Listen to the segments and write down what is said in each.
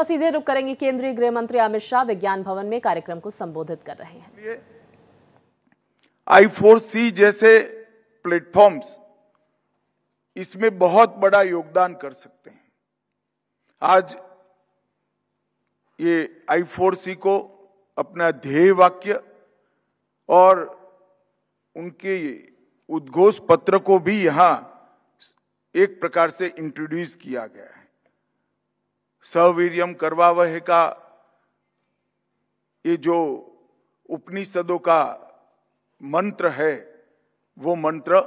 और सीधे रुक करेंगे केंद्रीय गृह मंत्री अमित शाह विज्ञान भवन में कार्यक्रम को संबोधित कर रहे हैं आई फोर सी जैसे प्लेटफॉर्म्स इसमें बहुत बड़ा योगदान कर सकते हैं आज ये आई फोर सी को अपना ध्येय वाक्य और उनके उद्घोष पत्र को भी यहां एक प्रकार से इंट्रोड्यूस किया गया है सवीरियम करवावह का ये जो उपनिषदों का मंत्र है वो मंत्र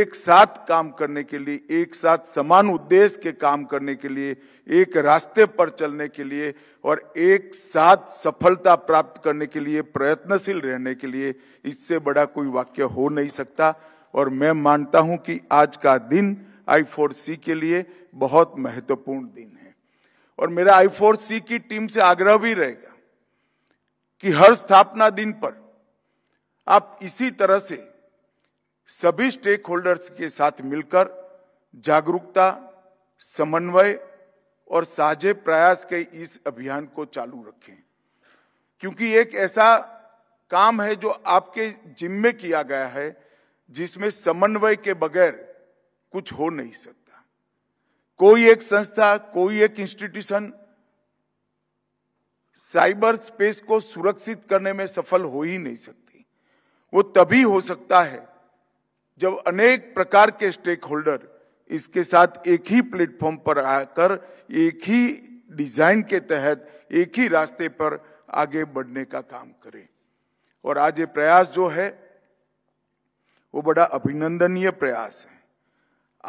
एक साथ काम करने के लिए एक साथ समान उद्देश्य के काम करने के लिए एक रास्ते पर चलने के लिए और एक साथ सफलता प्राप्त करने के लिए प्रयत्नशील रहने के लिए इससे बड़ा कोई वाक्य हो नहीं सकता और मैं मानता हूं कि आज का दिन आई फोर सी के लिए बहुत महत्वपूर्ण दिन है और मेरा आई फोर सी की टीम से आग्रह भी रहेगा कि हर स्थापना दिन पर आप इसी तरह से सभी स्टेक होल्डर्स के साथ मिलकर जागरूकता समन्वय और साझे प्रयास के इस अभियान को चालू रखें क्योंकि एक ऐसा काम है जो आपके जिम्मे किया गया है जिसमें समन्वय के बगैर कुछ हो नहीं सकता कोई एक संस्था कोई एक इंस्टीट्यूशन साइबर स्पेस को सुरक्षित करने में सफल हो ही नहीं सकती वो तभी हो सकता है जब अनेक प्रकार के स्टेक होल्डर इसके साथ एक ही प्लेटफॉर्म पर आकर एक ही डिजाइन के तहत एक ही रास्ते पर आगे बढ़ने का काम करें और आज ये प्रयास जो है वो बड़ा अभिनंदनीय प्रयास है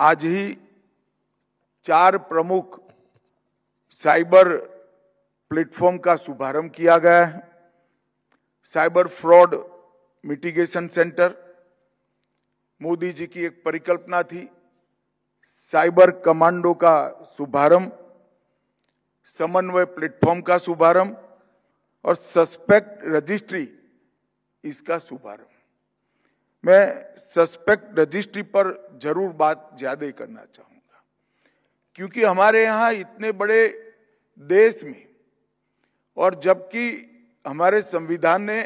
आज ही चार प्रमुख साइबर प्लेटफॉर्म का शुभारंभ किया गया है cyber fraud mitigation centre Modi ji की एक परिकल्पना थी साइबर कमांडो का शुभारंभ समन्वय प्लेटफॉर्म का शुभारंभ और सस्पेक्ट रजिस्ट्री इसका शुभारंभ मैं सस्पेक्ट रजिस्ट्री पर जरूर बात ज्यादा करना चाहूंगा क्योंकि हमारे यहाँ इतने बड़े देश में और जबकि हमारे संविधान ने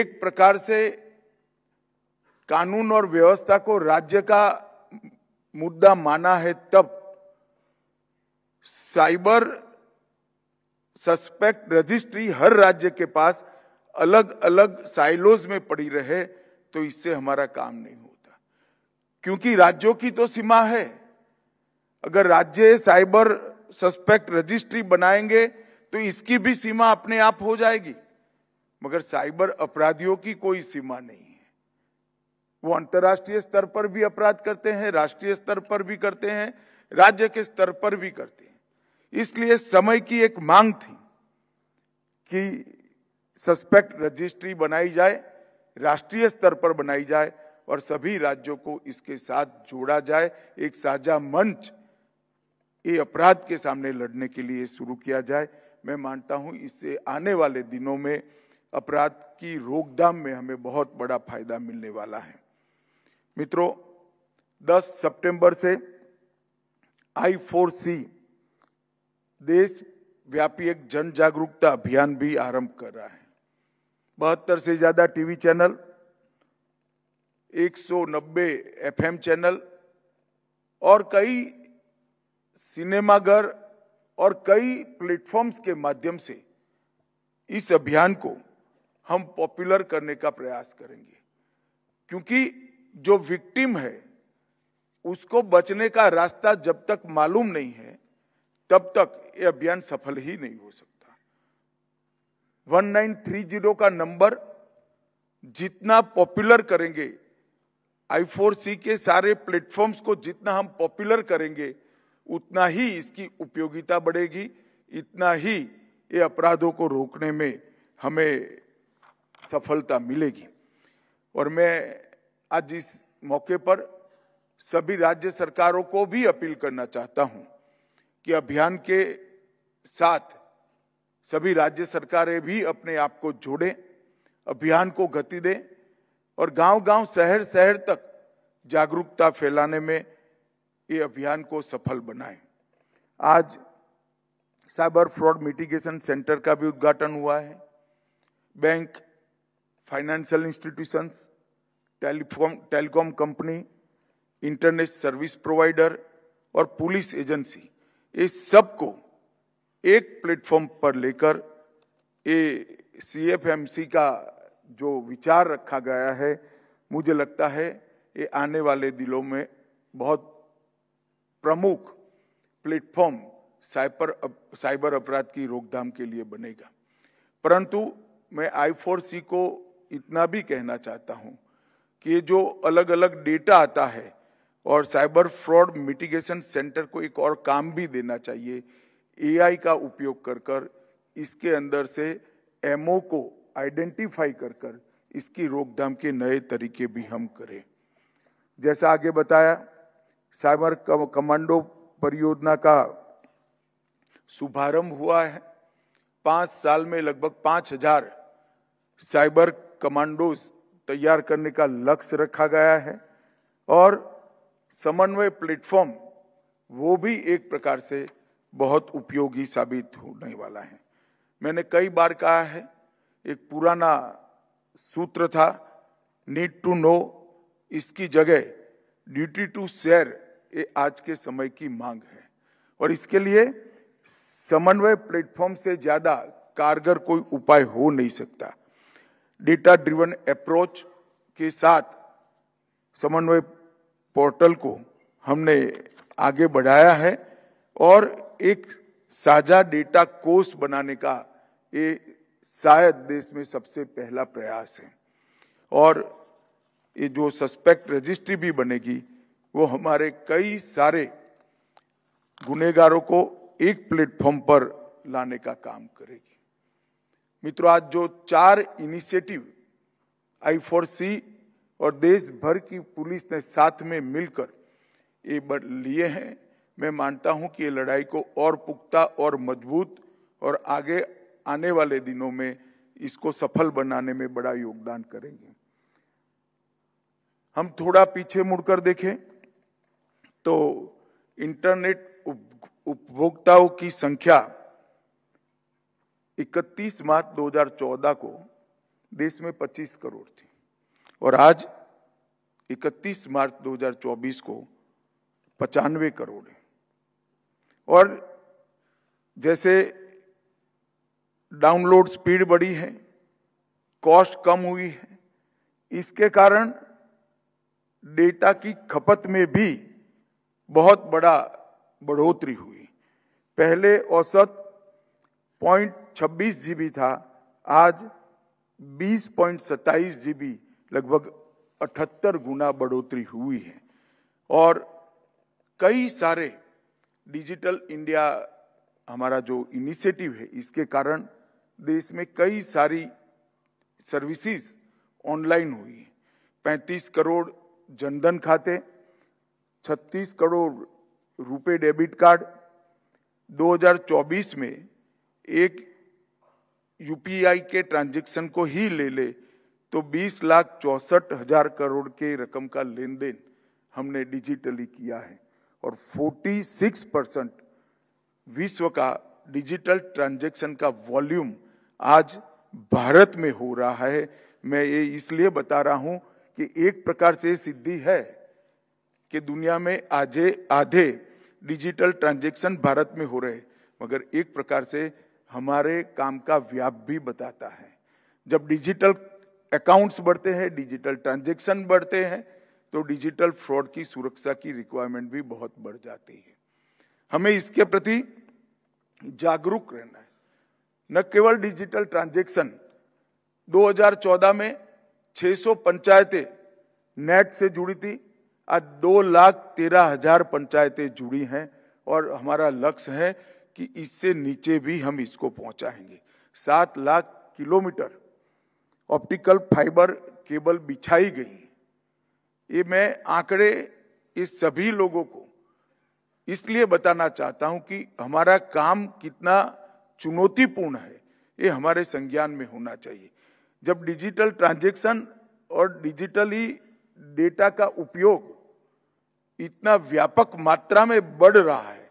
एक प्रकार से कानून और व्यवस्था को राज्य का मुद्दा माना है तब साइबर सस्पेक्ट रजिस्ट्री हर राज्य के पास अलग अलग साइलोज में पड़ी रहे तो इससे हमारा काम नहीं हुआ क्योंकि राज्यों की तो सीमा है अगर राज्य साइबर सस्पेक्ट रजिस्ट्री बनाएंगे तो इसकी भी सीमा अपने आप हो जाएगी मगर साइबर अपराधियों की कोई सीमा नहीं है वो अंतर्राष्ट्रीय स्तर पर भी अपराध करते हैं राष्ट्रीय स्तर पर भी करते हैं राज्य के स्तर पर भी करते हैं इसलिए समय की एक मांग थी कि सस्पेक्ट रजिस्ट्री बनाई जाए राष्ट्रीय स्तर पर बनाई जाए और सभी राज्यों को इसके साथ जोड़ा जाए एक साझा मंच ये अपराध के सामने लड़ने के लिए शुरू किया जाए मैं मानता हूं इससे आने वाले दिनों में अपराध की रोकथाम में हमें बहुत बड़ा फायदा मिलने वाला है मित्रों 10 सितंबर से आई फोर सी देश व्यापी एक जन जागरूकता अभियान भी आरंभ कर रहा है बहत्तर से ज्यादा टीवी चैनल 190 एफएम चैनल और कई सिनेमाघर और कई प्लेटफॉर्म्स के माध्यम से इस अभियान को हम पॉपुलर करने का प्रयास करेंगे क्योंकि जो विक्टिम है उसको बचने का रास्ता जब तक मालूम नहीं है तब तक ये अभियान सफल ही नहीं हो सकता 1930 का नंबर जितना पॉपुलर करेंगे आई फोर सी के सारे प्लेटफॉर्म्स को जितना हम पॉपुलर करेंगे उतना ही इसकी उपयोगिता बढ़ेगी इतना ही ये अपराधों को रोकने में हमें सफलता मिलेगी और मैं आज इस मौके पर सभी राज्य सरकारों को भी अपील करना चाहता हूं कि अभियान के साथ सभी राज्य सरकारें भी अपने आप को जोड़ें अभियान को गति दें और गांव-गांव शहर-शहर तक जागरूकता फैलाने में ये अभियान को सफल बनाए आज साइबर फ्रॉड मिटिगेशन सेंटर का भी उद्घाटन हुआ है bank financial institutions telephone telecom company internet service provider और पुलिस एजेंसी ये सबको एक प्लेटफॉर्म पर लेकर ये सी का जो विचार रखा गया है मुझे लगता है ये आने वाले दिनों में बहुत प्रमुख प्लेटफॉर्म साइबर साइबर अपराध की रोकथाम के लिए बनेगा परंतु मैं आई फोर सी को इतना भी कहना चाहता हूँ कि जो अलग अलग डेटा आता है और साइबर फ्रॉड मिटिगेशन सेंटर को एक और काम भी देना चाहिए एआई का उपयोग कर कर इसके अंदर से एमओ को आइडेंटिफाई कर कर इसकी रोकथाम के नए तरीके भी हम करें जैसा आगे बताया साइबर कमांडो परियोजना का शुभारंभ हुआ है पांच साल में लगभग पांच हजार साइबर कमांडो तैयार करने का लक्ष्य रखा गया है और समन्वय प्लेटफॉर्म वो भी एक प्रकार से बहुत उपयोगी साबित होने वाला है मैंने कई बार कहा है एक पुराना सूत्र था नीड टू नो इसकी जगह ड्यूटी टू शेयर ये आज के समय की मांग है और इसके लिए समन्वय प्लेटफॉर्म से ज्यादा कारगर कोई उपाय हो नहीं सकता डेटा ड्रिवन अप्रोच के साथ समन्वय पोर्टल को हमने आगे बढ़ाया है और एक साझा डेटा कोष बनाने का ये शायद देश में सबसे पहला प्रयास है और ये जो सस्पेक्ट रजिस्ट्री भी बनेगी वो हमारे कई सारे गुनेगारों को एक प्लेटफॉर्म पर लाने का काम करेगी मित्रों आज जो चार इनिशिएटिव आई फोर सी और देश भर की पुलिस ने साथ में मिलकर ये लिए हैं मैं मानता हूं कि ये लड़ाई को और पुख्ता और मजबूत और आगे आने वाले दिनों में इसको सफल बनाने में बड़ा योगदान करेंगे हम थोड़ा पीछे मुड़कर देखें तो इंटरनेट उपभोक्ताओं की संख्या 31 मार्च 2014 को देश में 25 करोड़ थी और आज 31 मार्च 2024 को पचानवे करोड़ है और जैसे डाउनलोड स्पीड बढ़ी है कॉस्ट कम हुई है इसके कारण डेटा की खपत में भी बहुत बड़ा बढ़ोतरी हुई पहले औसत पॉइंट छब्बीस जीबी था आज बीस पॉइंट सत्ताईस जीबी लगभग अठहत्तर गुना बढ़ोतरी हुई है और कई सारे डिजिटल इंडिया हमारा जो इनिशिएटिव है इसके कारण देश में कई सारी सर्विसेज ऑनलाइन हुई है पैंतीस करोड़ जनधन खाते 36 करोड़ रुपए डेबिट कार्ड 2024 में एक यूपीआई के ट्रांजैक्शन को ही ले ले तो बीस लाख चौसठ हजार करोड़ के रकम का लेन देन हमने डिजिटली किया है और 46 परसेंट विश्व का डिजिटल ट्रांजैक्शन का वॉल्यूम आज भारत में हो रहा है मैं ये इसलिए बता रहा हूं कि एक प्रकार से सिद्धि है कि दुनिया में आजे आधे डिजिटल ट्रांजैक्शन भारत में हो रहे मगर एक प्रकार से हमारे काम का व्याप भी बताता है जब डिजिटल अकाउंट्स बढ़ते हैं डिजिटल ट्रांजैक्शन बढ़ते हैं तो डिजिटल फ्रॉड की सुरक्षा की रिक्वायरमेंट भी बहुत बढ़ जाती है हमें इसके प्रति जागरूक रहना है न केवल डिजिटल ट्रांजैक्शन 2014 में 600 पंचायतें नेट से जुड़ी थी आज दो लाख तेरह हजार पंचायतें जुड़ी हैं और हमारा लक्ष्य है कि इससे नीचे भी हम इसको पहुंचाएंगे सात lakh kilometre optical fibre cable बिछाई गई ये मैं आंकड़े इस सभी लोगों को इसलिए बताना चाहता हूं कि हमारा काम कितना चुनौतीपूर्ण है ये हमारे संज्ञान में होना चाहिए जब डिजिटल ट्रांजेक्शन और डिजिटली डेटा का उपयोग इतना व्यापक मात्रा में बढ़ रहा है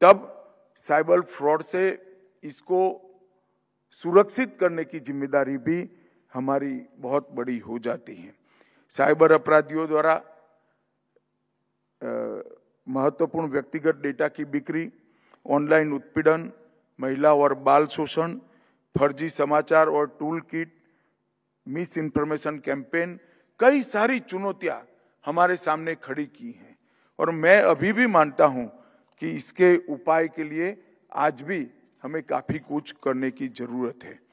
तब साइबर फ्रॉड से इसको सुरक्षित करने की जिम्मेदारी भी हमारी बहुत बड़ी हो जाती है साइबर अपराधियों द्वारा महत्वपूर्ण व्यक्तिगत डेटा की बिक्री ऑनलाइन उत्पीड़न महिला और बाल शोषण फर्जी समाचार और tool kit misinformation campaign कई सारी चुनौतियां हमारे सामने खड़ी की हैं और मैं अभी भी मानता हूं कि इसके उपाय के लिए आज भी हमें काफी कुछ करने की जरूरत है